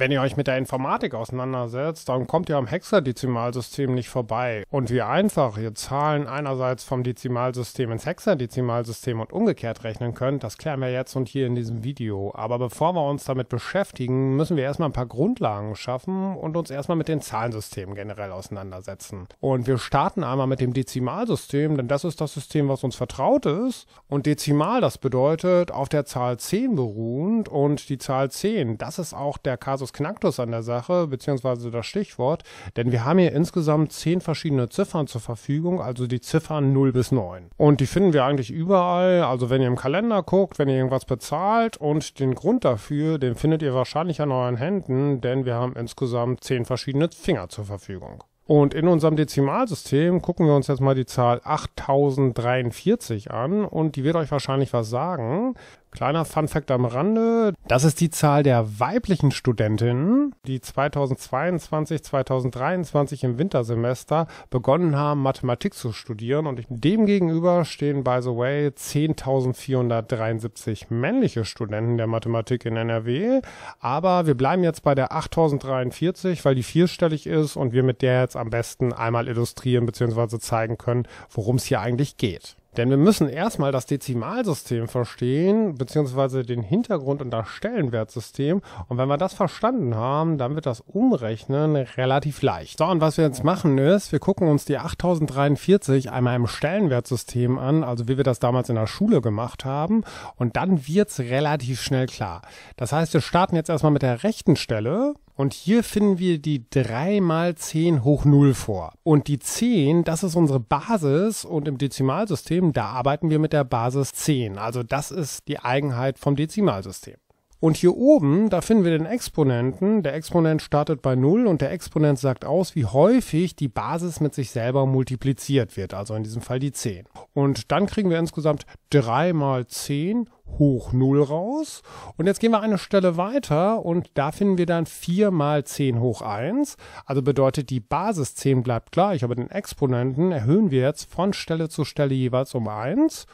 Wenn ihr euch mit der Informatik auseinandersetzt, dann kommt ihr am Hexadezimalsystem nicht vorbei. Und wie einfach ihr Zahlen einerseits vom Dezimalsystem ins Hexadezimalsystem und umgekehrt rechnen könnt, das klären wir jetzt und hier in diesem Video. Aber bevor wir uns damit beschäftigen, müssen wir erstmal ein paar Grundlagen schaffen und uns erstmal mit den Zahlensystemen generell auseinandersetzen. Und wir starten einmal mit dem Dezimalsystem, denn das ist das System, was uns vertraut ist. Und Dezimal, das bedeutet auf der Zahl 10 beruhend und die Zahl 10, das ist auch der Kasus das knackt an der Sache, beziehungsweise das Stichwort, denn wir haben hier insgesamt zehn verschiedene Ziffern zur Verfügung, also die Ziffern 0 bis 9. Und die finden wir eigentlich überall, also wenn ihr im Kalender guckt, wenn ihr irgendwas bezahlt und den Grund dafür, den findet ihr wahrscheinlich an euren Händen, denn wir haben insgesamt zehn verschiedene Finger zur Verfügung. Und in unserem Dezimalsystem gucken wir uns jetzt mal die Zahl 8043 an und die wird euch wahrscheinlich was sagen. Kleiner Funfact am Rande, das ist die Zahl der weiblichen Studentinnen, die 2022, 2023 im Wintersemester begonnen haben, Mathematik zu studieren. Und demgegenüber stehen, by the way, 10.473 männliche Studenten der Mathematik in NRW. Aber wir bleiben jetzt bei der 8.043, weil die vierstellig ist und wir mit der jetzt am besten einmal illustrieren bzw. zeigen können, worum es hier eigentlich geht. Denn wir müssen erstmal das Dezimalsystem verstehen, beziehungsweise den Hintergrund und das Stellenwertsystem. Und wenn wir das verstanden haben, dann wird das Umrechnen relativ leicht. So, und was wir jetzt machen ist, wir gucken uns die 8043 einmal im Stellenwertsystem an, also wie wir das damals in der Schule gemacht haben. Und dann wird's relativ schnell klar. Das heißt, wir starten jetzt erstmal mit der rechten Stelle, und hier finden wir die 3 mal 10 hoch 0 vor. Und die 10, das ist unsere Basis und im Dezimalsystem, da arbeiten wir mit der Basis 10. Also das ist die Eigenheit vom Dezimalsystem. Und hier oben, da finden wir den Exponenten. Der Exponent startet bei 0 und der Exponent sagt aus, wie häufig die Basis mit sich selber multipliziert wird, also in diesem Fall die 10. Und dann kriegen wir insgesamt 3 mal 10 hoch 0 raus. Und jetzt gehen wir eine Stelle weiter und da finden wir dann 4 mal 10 hoch 1. Also bedeutet, die Basis 10 bleibt gleich, aber den Exponenten erhöhen wir jetzt von Stelle zu Stelle jeweils um 1.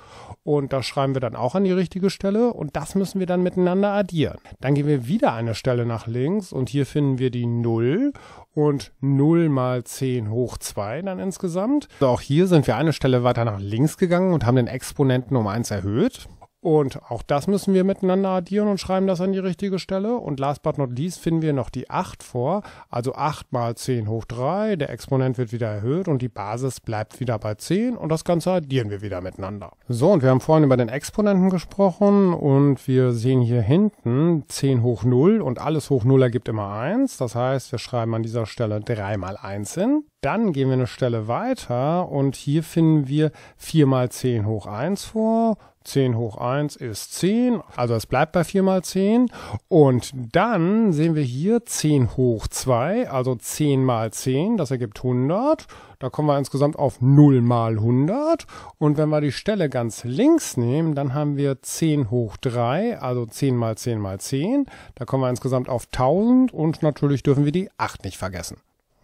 Und das schreiben wir dann auch an die richtige Stelle und das müssen wir dann miteinander addieren. Dann gehen wir wieder eine Stelle nach links und hier finden wir die 0 und 0 mal 10 hoch 2 dann insgesamt. Also auch hier sind wir eine Stelle weiter nach links gegangen und haben den Exponenten um 1 erhöht. Und auch das müssen wir miteinander addieren und schreiben das an die richtige Stelle. Und last but not least finden wir noch die 8 vor. Also 8 mal 10 hoch 3. Der Exponent wird wieder erhöht und die Basis bleibt wieder bei 10. Und das Ganze addieren wir wieder miteinander. So, und wir haben vorhin über den Exponenten gesprochen. Und wir sehen hier hinten 10 hoch 0. Und alles hoch 0 ergibt immer 1. Das heißt, wir schreiben an dieser Stelle 3 mal 1 hin. Dann gehen wir eine Stelle weiter und hier finden wir 4 mal 10 hoch 1 vor, 10 hoch 1 ist 10, also es bleibt bei 4 mal 10. Und dann sehen wir hier 10 hoch 2, also 10 mal 10, das ergibt 100. Da kommen wir insgesamt auf 0 mal 100. Und wenn wir die Stelle ganz links nehmen, dann haben wir 10 hoch 3, also 10 mal 10 mal 10. Da kommen wir insgesamt auf 1000 und natürlich dürfen wir die 8 nicht vergessen.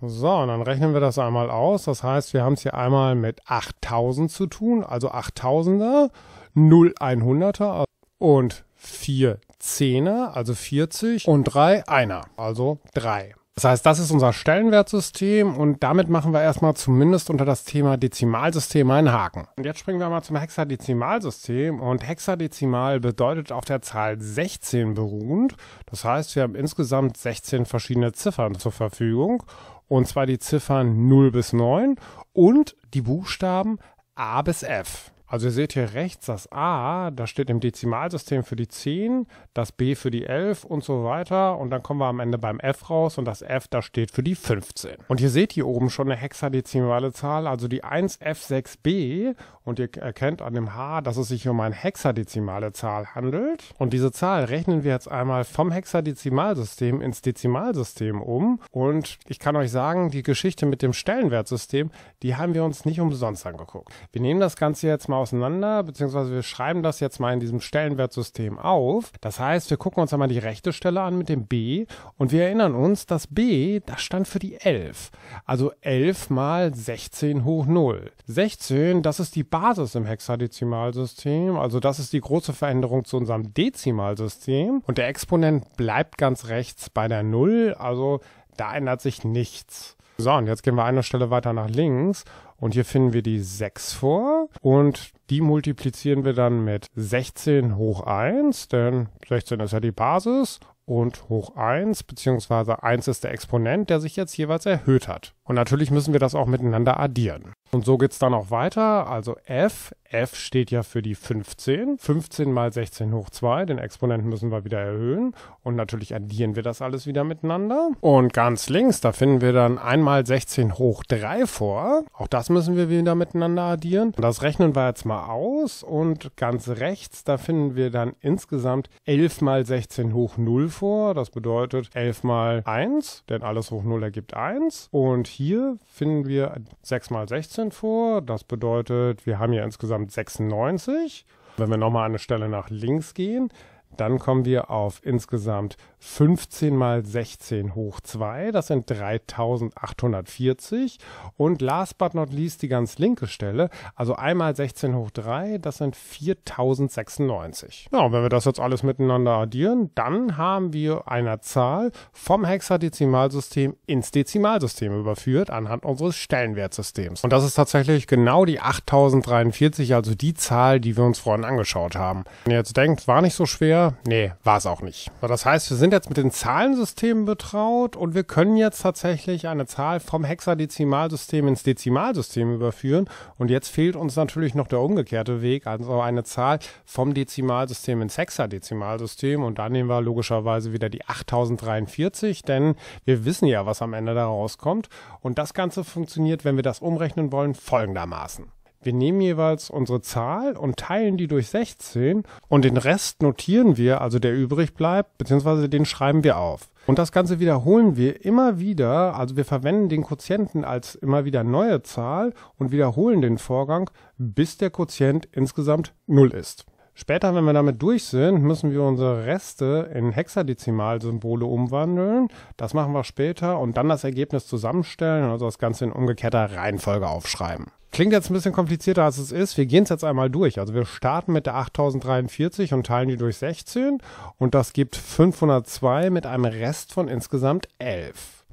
So, und dann rechnen wir das einmal aus. Das heißt, wir haben es hier einmal mit 8000 zu tun, also 8000er. 0 100er und 4 Zehner, also 40 und 3 Einer, also 3. Das heißt, das ist unser Stellenwertsystem und damit machen wir erstmal zumindest unter das Thema Dezimalsystem einen Haken. Und jetzt springen wir mal zum Hexadezimalsystem und Hexadezimal bedeutet auf der Zahl 16 beruhend. Das heißt, wir haben insgesamt 16 verschiedene Ziffern zur Verfügung und zwar die Ziffern 0 bis 9 und die Buchstaben A bis F. Also ihr seht hier rechts das A, das steht im Dezimalsystem für die 10, das B für die 11 und so weiter. Und dann kommen wir am Ende beim F raus und das F, das steht für die 15. Und ihr seht hier oben schon eine hexadezimale Zahl, also die 1F6B. Und ihr erkennt an dem H, dass es sich um eine hexadezimale Zahl handelt. Und diese Zahl rechnen wir jetzt einmal vom Hexadezimalsystem ins Dezimalsystem um. Und ich kann euch sagen, die Geschichte mit dem Stellenwertsystem, die haben wir uns nicht umsonst angeguckt. Wir nehmen das Ganze jetzt mal auseinander, beziehungsweise wir schreiben das jetzt mal in diesem Stellenwertsystem auf. Das heißt, wir gucken uns einmal die rechte Stelle an mit dem B und wir erinnern uns, das B, das stand für die 11. Also 11 mal 16 hoch 0. 16, das ist die Basis im Hexadezimalsystem, also das ist die große Veränderung zu unserem Dezimalsystem und der Exponent bleibt ganz rechts bei der 0, also da ändert sich nichts. So, und jetzt gehen wir eine Stelle weiter nach links und hier finden wir die 6 vor und die multiplizieren wir dann mit 16 hoch 1, denn 16 ist ja die Basis und hoch 1, beziehungsweise 1 ist der Exponent, der sich jetzt jeweils erhöht hat. Und natürlich müssen wir das auch miteinander addieren. Und so geht es dann auch weiter. Also f, f steht ja für die 15. 15 mal 16 hoch 2, den Exponenten müssen wir wieder erhöhen. Und natürlich addieren wir das alles wieder miteinander. Und ganz links, da finden wir dann einmal 16 hoch 3 vor. Auch das müssen wir wieder miteinander addieren. Und das rechnen wir jetzt mal aus. Und ganz rechts, da finden wir dann insgesamt 11 mal 16 hoch 0 vor. Das bedeutet 11 mal 1, denn alles hoch 0 ergibt 1. Und hier finden wir 6 mal 16 vor. Das bedeutet, wir haben hier insgesamt 96. Wenn wir nochmal eine Stelle nach links gehen, dann kommen wir auf insgesamt 15 mal 16 hoch 2, das sind 3840. Und last but not least die ganz linke Stelle, also einmal 16 hoch 3, das sind 4096. Ja, und wenn wir das jetzt alles miteinander addieren, dann haben wir eine Zahl vom Hexadezimalsystem ins Dezimalsystem überführt anhand unseres Stellenwertsystems. Und das ist tatsächlich genau die 8043, also die Zahl, die wir uns vorhin angeschaut haben. Wenn ihr jetzt denkt, war nicht so schwer, 4. Nee, war es auch nicht. Das heißt, wir sind jetzt mit den Zahlensystemen betraut und wir können jetzt tatsächlich eine Zahl vom Hexadezimalsystem ins Dezimalsystem überführen. Und jetzt fehlt uns natürlich noch der umgekehrte Weg, also eine Zahl vom Dezimalsystem ins Hexadezimalsystem. Und da nehmen wir logischerweise wieder die 8043, denn wir wissen ja, was am Ende da rauskommt. Und das Ganze funktioniert, wenn wir das umrechnen wollen, folgendermaßen. Wir nehmen jeweils unsere Zahl und teilen die durch 16 und den Rest notieren wir, also der übrig bleibt, beziehungsweise den schreiben wir auf. Und das Ganze wiederholen wir immer wieder, also wir verwenden den Quotienten als immer wieder neue Zahl und wiederholen den Vorgang, bis der Quotient insgesamt 0 ist. Später, wenn wir damit durch sind, müssen wir unsere Reste in Hexadezimalsymbole umwandeln. Das machen wir später und dann das Ergebnis zusammenstellen, und also das Ganze in umgekehrter Reihenfolge aufschreiben. Klingt jetzt ein bisschen komplizierter, als es ist. Wir gehen es jetzt einmal durch. Also wir starten mit der 8043 und teilen die durch 16 und das gibt 502 mit einem Rest von insgesamt 11.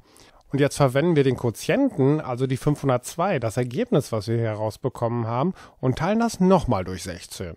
Und jetzt verwenden wir den Quotienten, also die 502, das Ergebnis, was wir hier herausbekommen haben, und teilen das nochmal durch 16.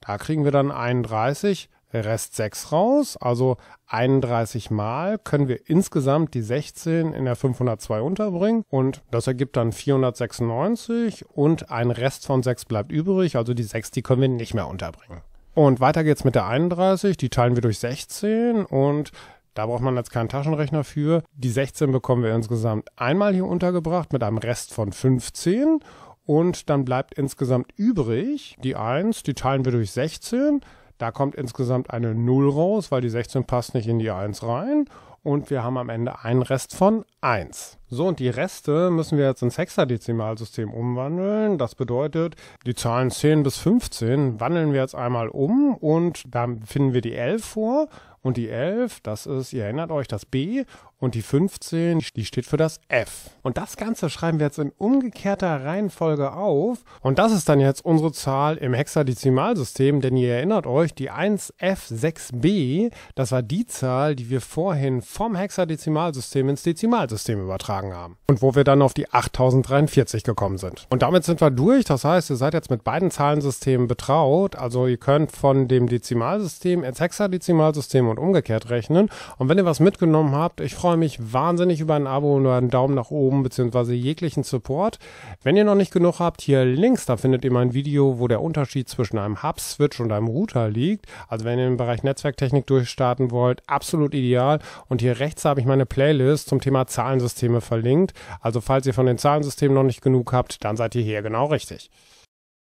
Da kriegen wir dann 31 Rest 6 raus, also 31 Mal können wir insgesamt die 16 in der 502 unterbringen und das ergibt dann 496 und ein Rest von 6 bleibt übrig, also die 6, die können wir nicht mehr unterbringen. Und weiter geht's mit der 31, die teilen wir durch 16 und da braucht man jetzt keinen Taschenrechner für. Die 16 bekommen wir insgesamt einmal hier untergebracht mit einem Rest von 15 und dann bleibt insgesamt übrig die 1, die teilen wir durch 16 da kommt insgesamt eine 0 raus, weil die 16 passt nicht in die 1 rein. Und wir haben am Ende einen Rest von 1. So, und die Reste müssen wir jetzt ins Hexadezimalsystem umwandeln. Das bedeutet, die Zahlen 10 bis 15 wandeln wir jetzt einmal um und dann finden wir die 11 vor. Und die 11, das ist, ihr erinnert euch, das B. Und die 15, die steht für das F. Und das Ganze schreiben wir jetzt in umgekehrter Reihenfolge auf. Und das ist dann jetzt unsere Zahl im Hexadezimalsystem, denn ihr erinnert euch, die 1F6B, das war die Zahl, die wir vorhin vom Hexadezimalsystem ins Dezimalsystem übertragen haben. Und wo wir dann auf die 8043 gekommen sind. Und damit sind wir durch. Das heißt, ihr seid jetzt mit beiden Zahlensystemen betraut. Also ihr könnt von dem Dezimalsystem ins Hexadezimalsystem und umgekehrt rechnen. Und wenn ihr was mitgenommen habt, ich freue mich wahnsinnig über ein Abo oder einen Daumen nach oben beziehungsweise jeglichen Support. Wenn ihr noch nicht genug habt, hier links, da findet ihr mein Video, wo der Unterschied zwischen einem Hub-Switch und einem Router liegt. Also wenn ihr im Bereich Netzwerktechnik durchstarten wollt, absolut ideal. Und hier rechts habe ich meine Playlist zum Thema Zahlensysteme verlinkt. Also falls ihr von den Zahlensystemen noch nicht genug habt, dann seid ihr hier genau richtig.